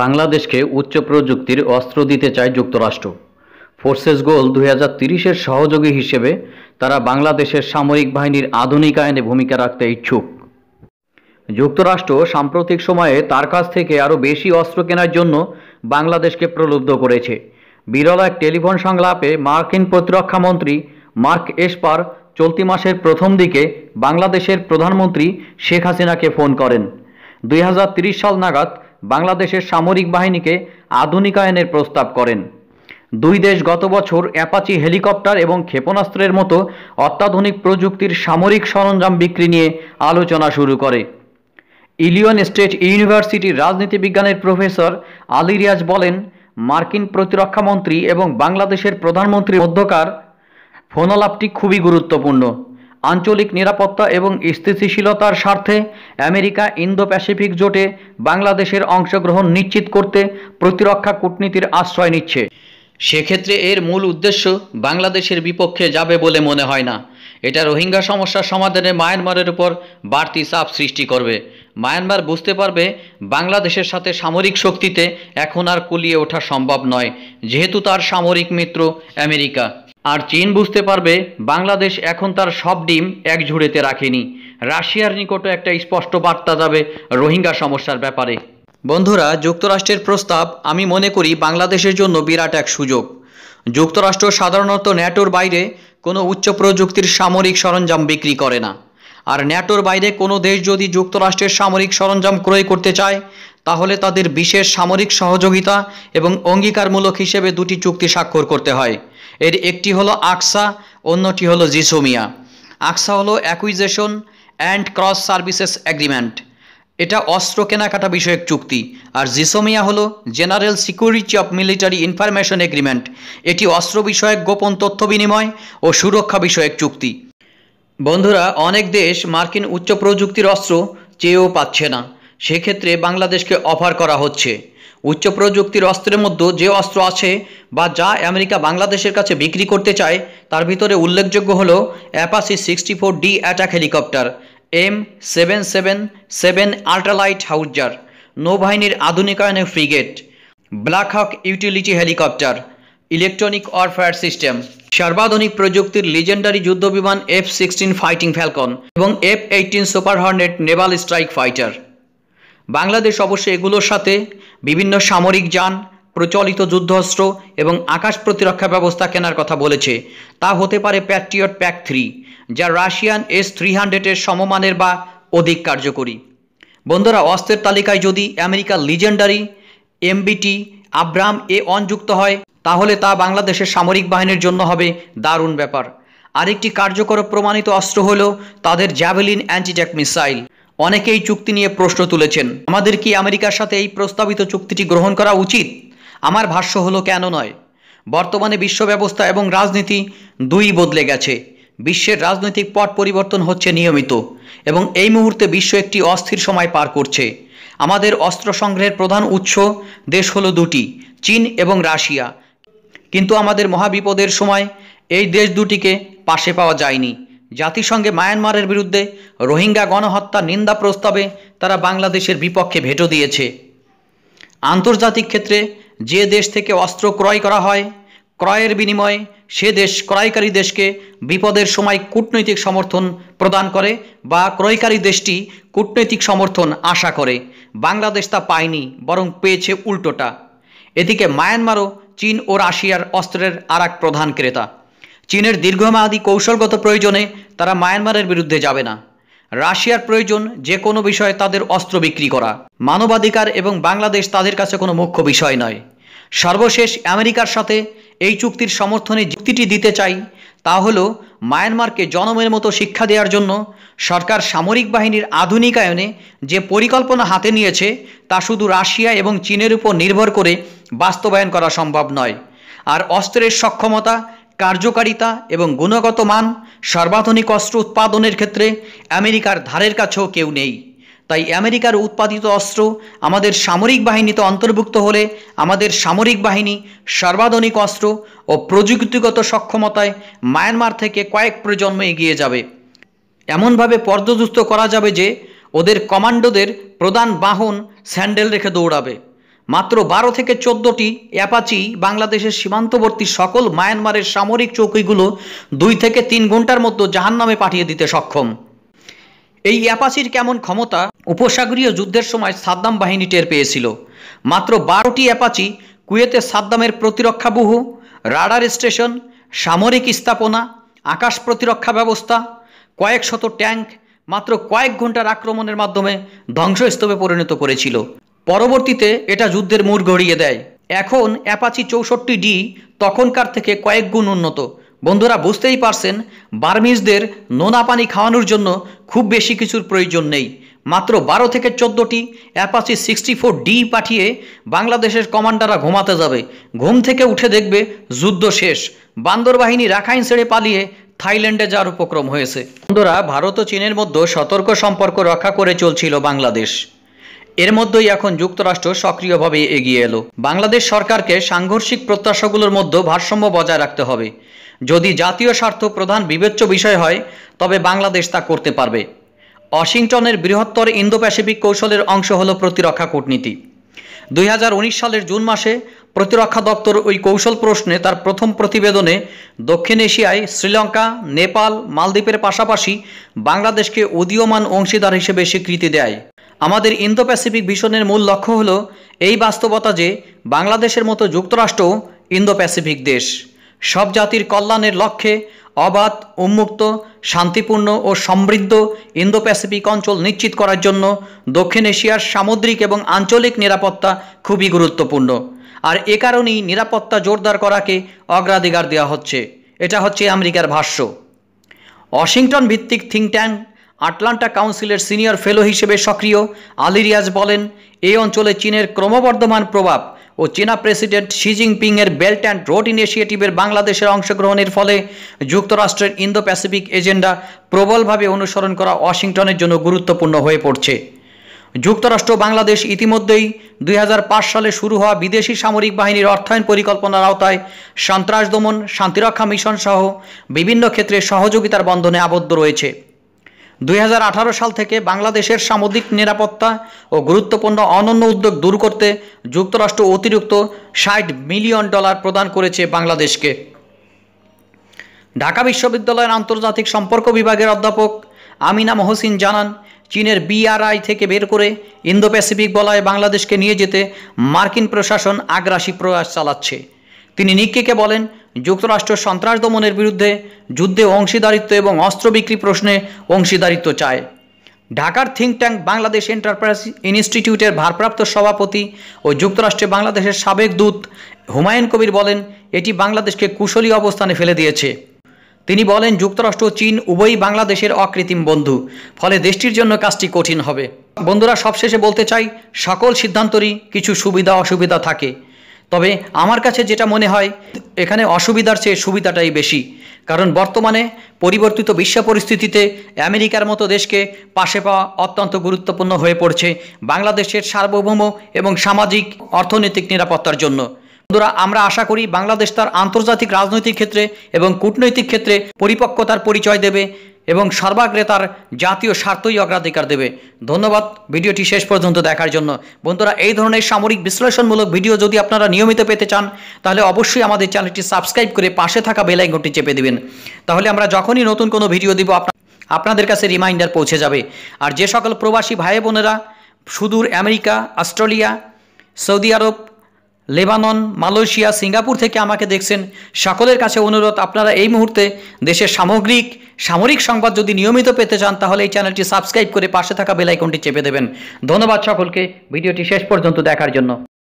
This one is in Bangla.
বাংলাদেশকে উচ্চ প্রযুক্তির অস্ত্র দিতে চায় যুক্তরাষ্ট্র ফোর্সেস গোল দুই তিরিশের সহযোগী হিসেবে তারা বাংলাদেশের সামরিক বাহিনীর আধুনিকায়নে ভূমিকা রাখতে ইচ্ছুক যুক্তরাষ্ট্র সাম্প্রতিক সময়ে তার কাছ থেকে আরও বেশি অস্ত্র কেনার জন্য বাংলাদেশকে প্রলুব্ধ করেছে বিরল এক টেলিফোন সংলাপে মার্কিন প্রতিরক্ষা মন্ত্রী মার্ক এসপার চলতি মাসের প্রথম দিকে বাংলাদেশের প্রধানমন্ত্রী শেখ হাসিনাকে ফোন করেন দুই সাল নাগাদ বাংলাদেশের সামরিক বাহিনীকে আধুনিকায়নের প্রস্তাব করেন দুই দেশ গত বছর অ্যাপাচি হেলিকপ্টার এবং ক্ষেপণাস্ত্রের মতো অত্যাধুনিক প্রযুক্তির সামরিক সরঞ্জাম বিক্রি নিয়ে আলোচনা শুরু করে ইলিয়ন স্টেট ইউনিভার্সিটির রাজনীতি বিজ্ঞানের প্রফেসর আলী রিয়াজ বলেন মার্কিন প্রতিরক্ষামন্ত্রী এবং বাংলাদেশের প্রধানমন্ত্রীর মধ্যকার ফোনালাপটি খুবই গুরুত্বপূর্ণ আঞ্চলিক নিরাপত্তা এবং স্থিতিশীলতার স্বার্থে আমেরিকা ইন্দো প্যাসিফিক জোটে বাংলাদেশের অংশগ্রহণ নিশ্চিত করতে প্রতিরক্ষা কূটনীতির আশ্রয় নিচ্ছে সেক্ষেত্রে এর মূল উদ্দেশ্য বাংলাদেশের বিপক্ষে যাবে বলে মনে হয় না এটা রোহিঙ্গা সমস্যার সমাধানে মায়ানমারের উপর বাড়তি চাপ সৃষ্টি করবে মায়ানমার বুঝতে পারবে বাংলাদেশের সাথে সামরিক শক্তিতে এখন আর কুলিয়ে ওঠা সম্ভব নয় যেহেতু তার সামরিক মিত্র আমেরিকা আর চীন বুঝতে পারবে বাংলাদেশ এখন তার সব ডিম এক ঝুড়েতে রাখেনি রাশিয়ার নিকটও একটা স্পষ্ট বার্তা যাবে রোহিঙ্গা সমস্যার ব্যাপারে বন্ধুরা যুক্তরাষ্ট্রের প্রস্তাব আমি মনে করি বাংলাদেশের জন্য বিরাট এক সুযোগ যুক্তরাষ্ট্র সাধারণত ন্যাটোর বাইরে কোনো উচ্চ প্রযুক্তির সামরিক সরঞ্জাম বিক্রি করে না আর ন্যাটোর বাইরে কোনো দেশ যদি যুক্তরাষ্ট্রের সামরিক সরঞ্জাম ক্রয় করতে চায় তাহলে তাদের বিশেষ সামরিক সহযোগিতা এবং অঙ্গীকারমূলক হিসেবে দুটি চুক্তি স্বাক্ষর করতে হয় এর একটি হলো আকসা অন্যটি হলো জিসোমিয়া আকসা হলো acquisition and cross services agreement এটা অস্ত্র কেনাকাটা বিষয়ক চুক্তি আর জিসোমিয়া হলো general security of military information agreement এটি অস্ত্র বিষয়ক গোপন তথ্য বিনিময় ও সুরক্ষা বিষয়ক চুক্তি বন্ধুরা অনেক দেশ মার্কিন উচ্চ প্রযুক্তির অস্ত্র চেয়েও পাচ্ছে না সেক্ষেত্রে বাংলাদেশকে অফার করা হচ্ছে উচ্চ প্রযুক্তির অস্ত্রের মধ্যে যে অস্ত্র আছে বা যা আমেরিকা বাংলাদেশের কাছে বিক্রি করতে চায় তার ভিতরে উল্লেখযোগ্য হল Apache sixty four D attack helicopter M seven seven seven ultralight howitzer নৌবাহিনীর আধুনিকায়নের frigate Black Hawk utility helicopter electronic warfare system সর্বাধুনিক প্রযুক্তির লিজেন্ডারি যুদ্ধবিমান এফ সিক্সটিন ফাইটিং ফ্যালকন এবং F eighteen Super Hornet naval strike fighter Bangladesh অবশ্য এগুলোর সাথে বিভিন্ন সামরিক যান প্রচলিত যুদ্ধস্ত্র এবং আকাশ প্রতিরক্ষা ব্যবস্থা কেনার কথা বলেছে তা হতে পারে প্যাট্রিয়ট প্যাক থ্রি যা রাশিয়ান এস থ্রি হান্ড্রেডের সমমানের বা অধিক কার্যকরী বন্ধুরা অস্ত্রের তালিকায় যদি আমেরিকার লিজেন্ডারি এমবিটি আব্রাম এ অন যুক্ত হয় তাহলে তা বাংলাদেশের সামরিক বাহিনীর জন্য হবে দারুণ ব্যাপার আরেকটি কার্যকর প্রমাণিত অস্ত্র হল তাদের জ্যাভেলিন অ্যান্টিট্যাক মিসাইল অনেকেই চুক্তি নিয়ে প্রশ্ন তুলেছেন আমাদের কি আমেরিকার সাথে এই প্রস্তাবিত চুক্তিটি গ্রহণ করা উচিত আমার ভাষ্য হলো কেন নয় বর্তমানে বিশ্ব ব্যবস্থা এবং রাজনীতি দুই বদলে গেছে বিশ্বের রাজনৈতিক পট পরিবর্তন হচ্ছে নিয়মিত এবং এই মুহূর্তে বিশ্ব একটি অস্থির সময় পার করছে আমাদের অস্ত্র সংগ্রহের প্রধান উৎস দেশ হলো দুটি চীন এবং রাশিয়া কিন্তু আমাদের মহাবিপদের সময় এই দেশ দুটিকে পাশে পাওয়া যায়নি জাতিসংঘে মায়ানমারের বিরুদ্ধে রোহিঙ্গা গণহত্যা নিন্দা প্রস্তাবে তারা বাংলাদেশের বিপক্ষে ভেটো দিয়েছে আন্তর্জাতিক ক্ষেত্রে যে দেশ থেকে অস্ত্র ক্রয় করা হয় ক্রয়ের বিনিময়ে সে দেশ ক্রয়কারী দেশকে বিপদের সময় কূটনৈতিক সমর্থন প্রদান করে বা ক্রয়কারী দেশটি কূটনৈতিক সমর্থন আশা করে বাংলাদেশ তা পায়নি বরং পেয়েছে উল্টোটা এদিকে মায়ানমারও চীন ও রাশিয়ার অস্ত্রের আর প্রধান ক্রেতা চীনের দীর্ঘমেয়াদী কৌশলগত প্রয়োজনে তারা মায়ানমারের বিরুদ্ধে যাবে না রাশিয়ার প্রয়োজন যে কোনো বিষয়ে তাদের অস্ত্র বিক্রি করা মানবাধিকার এবং বাংলাদেশ তাদের কাছে কোনো মুখ্য বিষয় নয় সর্বশেষ আমেরিকার সাথে এই চুক্তির সমর্থনে যুক্তিটি দিতে চাই তা হল মায়ানমারকে জনমের মতো শিক্ষা দেওয়ার জন্য সরকার সামরিক বাহিনীর আধুনিকায়নে যে পরিকল্পনা হাতে নিয়েছে তা শুধু রাশিয়া এবং চীনের উপর নির্ভর করে বাস্তবায়ন করা সম্ভব নয় আর অস্ত্রের সক্ষমতা কার্যকারিতা এবং গুণগত মান সর্বাধুনিক অস্ত্র উৎপাদনের ক্ষেত্রে আমেরিকার ধারের কাছেও কেউ নেই তাই আমেরিকার উৎপাদিত অস্ত্র আমাদের সামরিক বাহিনীতে অন্তর্ভুক্ত হলে আমাদের সামরিক বাহিনী সর্বাধুনিক অস্ত্র ও প্রযুক্তিগত সক্ষমতায় মায়ানমার থেকে কয়েক প্রজন্ম এগিয়ে যাবে এমনভাবে পর্যদুস্ত করা যাবে যে ওদের কমান্ডোদের প্রধান বাহন স্যান্ডেল রেখে দৌড়াবে মাত্র বারো থেকে চোদ্দটি অ্যাপাচি বাংলাদেশের সীমান্তবর্তী সকল মায়ানমারের সামরিক চৌকিগুলো দুই থেকে তিন ঘন্টার মতো জাহান্নামে পাঠিয়ে দিতে সক্ষম এই অ্যাপাচির কেমন ক্ষমতা উপসাগরীয় যুদ্ধের সময় সাদ্দাম বাহিনী টের পেয়েছিল মাত্র বারোটি অ্যাপাচি কুয়েতে সাদ্দামের প্রতিরক্ষাবহু রাডার স্টেশন সামরিক স্থাপনা আকাশ প্রতিরক্ষা ব্যবস্থা কয়েক শত ট্যাঙ্ক মাত্র কয়েক ঘন্টার আক্রমণের মাধ্যমে ধ্বংসস্তূপে পরিণত করেছিল পরবর্তীতে এটা যুদ্ধের মূর গড়িয়ে দেয় এখন অ্যাপাচি চৌষট্টি ডি তখনকার থেকে কয়েক গুণ উন্নত বন্ধুরা বুঝতেই পারছেন বার্মিজদের নোনা পানি খাওয়ানোর জন্য খুব বেশি কিছুর প্রয়োজন নেই মাত্র বারো থেকে চোদ্দোটি অ্যাপাচি সিক্সটি ফোর ডি পাঠিয়ে বাংলাদেশের কমান্ডাররা ঘুমাতে যাবে ঘুম থেকে উঠে দেখবে যুদ্ধ শেষ বান্দরবাহিনী রাখাইন ছেড়ে পালিয়ে থাইল্যান্ডে যাওয়ার উপক্রম হয়েছে বন্ধুরা ভারত ও চীনের মধ্যে সতর্ক সম্পর্ক রক্ষা করে চলছিল বাংলাদেশ এর মধ্যেই এখন যুক্তরাষ্ট্র সক্রিয়ভাবে এগিয়ে এলো বাংলাদেশ সরকারকে সাংঘর্ষিক প্রত্যাশাগুলোর মধ্যে ভারসাম্য বজায় রাখতে হবে যদি জাতীয় স্বার্থ প্রধান বিবেচ্য বিষয় হয় তবে বাংলাদেশ তা করতে পারবে ওয়াশিংটনের বৃহত্তর ইন্দো প্যাসিফিক কৌশলের অংশ হল প্রতিরক্ষা কূটনীতি দুই সালের জুন মাসে প্রতিরক্ষা দপ্তর ওই কৌশল প্রশ্নে তার প্রথম প্রতিবেদনে দক্ষিণ এশিয়ায় শ্রীলঙ্কা নেপাল মালদ্বীপের পাশাপাশি বাংলাদেশকে উদীয়মান অংশীদার হিসেবে স্বীকৃতি দেয় আমাদের ইন্দো প্যাসিফিক ভিশনের মূল লক্ষ্য হল এই বাস্তবতা যে বাংলাদেশের মতো যুক্তরাষ্ট্র ইন্দো প্যাসিফিক দেশ সব জাতির কল্যাণের লক্ষ্যে অবাধ উন্মুক্ত শান্তিপূর্ণ ও সমৃদ্ধ ইন্দো প্যাসিফিক অঞ্চল নিশ্চিত করার জন্য দক্ষিণ এশিয়ার সামুদ্রিক এবং আঞ্চলিক নিরাপত্তা খুবই গুরুত্বপূর্ণ আর এ কারণেই নিরাপত্তা জোরদার করাকে অগ্রাধিকার দেওয়া হচ্ছে এটা হচ্ছে আমেরিকার ভাষ্য ওয়াশিংটন ভিত্তিক থিঙ্ক ট্যাঙ্ক আটলান্টা কাউন্সিলের সিনিয়র ফেলো হিসেবে সক্রিয় আলি রিয়াজ বলেন এই অঞ্চলে চীনের ক্রমবর্ধমান প্রভাব ও চীনা প্রেসিডেন্ট শি এর বেল্ট অ্যান্ড রোড ইনিশিয়েটিভের বাংলাদেশের অংশগ্রহণের ফলে যুক্তরাষ্ট্রের ইন্দো প্যাসিফিক এজেন্ডা প্রবলভাবে অনুসরণ করা ওয়াশিংটনের জন্য গুরুত্বপূর্ণ হয়ে পড়ছে যুক্তরাষ্ট্র বাংলাদেশ ইতিমধ্যেই দুই সালে শুরু হওয়া বিদেশি সামরিক বাহিনীর অর্থায়ন পরিকল্পনার আওতায় সন্ত্রাস দমন শান্তিরক্ষা মিশন সহ বিভিন্ন ক্ষেত্রে সহযোগিতার বন্ধনে আবদ্ধ রয়েছে দুই সাল থেকে বাংলাদেশের সামুদ্রিক নিরাপত্তা ও গুরুত্বপূর্ণ অনন্য উদ্যোগ দূর করতে যুক্তরাষ্ট্র অতিরিক্ত ষাট মিলিয়ন ডলার প্রদান করেছে বাংলাদেশকে ঢাকা বিশ্ববিদ্যালয়ের আন্তর্জাতিক সম্পর্ক বিভাগের অধ্যাপক আমিনা মহসিন জানান চীনের বিআরআই থেকে বের করে ইন্দো প্যাসিফিক বলায় বাংলাদেশকে নিয়ে যেতে মার্কিন প্রশাসন আগ্রাসী প্রয়াস চালাচ্ছে তিনি নিক্কিকে বলেন যুক্তরাষ্ট্র সন্ত্রাস দমনের বিরুদ্ধে যুদ্ধে অংশীদারিত্ব এবং অস্ত্র বিক্রি প্রশ্নে অংশীদারিত্ব চায় ঢাকার থিঙ্ক ট্যাঙ্ক বাংলাদেশ এন্টারপ্রাইজ ইনস্টিটিউটের ভারপ্রাপ্ত সভাপতি ও যুক্তরাষ্ট্রে বাংলাদেশের সাবেক দূত হুমায়ুন কবির বলেন এটি বাংলাদেশকে কুশলী অবস্থানে ফেলে দিয়েছে তিনি বলেন যুক্তরাষ্ট্র চীন উভয়ই বাংলাদেশের অকৃত্রিম বন্ধু ফলে দেশটির জন্য কাজটি কঠিন হবে বন্ধুরা সবশেষে বলতে চাই সকল সিদ্ধান্তরই কিছু সুবিধা অসুবিধা থাকে তবে আমার কাছে যেটা মনে হয় এখানে অসুবিধার চেয়ে সুবিধাটাই বেশি কারণ বর্তমানে পরিবর্তিত বিশ্ব পরিস্থিতিতে আমেরিকার মতো দেশকে পাশে পাওয়া অত্যন্ত গুরুত্বপূর্ণ হয়ে পড়ছে বাংলাদেশের সার্বভৌম এবং সামাজিক অর্থনৈতিক নিরাপত্তার জন্য বন্ধুরা আমরা আশা করি বাংলাদেশ তার আন্তর্জাতিক রাজনৈতিক ক্ষেত্রে এবং কূটনৈতিক ক্ষেত্রে পরিপক্কতার পরিচয় দেবে এবং সর্বাগ্রে তার জাতীয় স্বার্থই অগ্রাধিকার দেবে ধন্যবাদ ভিডিওটি শেষ পর্যন্ত দেখার জন্য বন্ধুরা এই ধরনের সামরিক বিশ্লেষণমূলক ভিডিও যদি আপনারা নিয়মিত পেতে চান তাহলে অবশ্যই আমাদের চ্যানেলটি সাবস্ক্রাইব করে পাশে থাকা বেলাইকনটি চেপে দেবেন তাহলে আমরা যখনই নতুন কোনো ভিডিও আপনার আপনাদের কাছে রিমাইন্ডার পৌঁছে যাবে আর যে সকল প্রবাসী ভাই বোনেরা সুদূর America Australia Saudi Arab Lebanon Malaysia Singapore থেকে আমাকে দেখছেন সকলের কাছে অনুরোধ আপনারা এই মুহূর্তে দেশের সামগ্রিক সামরিক সংবাদ যদি নিয়মিত পেতে চান তাহলে এই চ্যানেলটি সাবস্ক্রাইব করে পাশে থাকা বেলাইকনটি চেপে দেবেন ধন্যবাদ সকলকে ভিডিওটি শেষ পর্যন্ত দেখার জন্য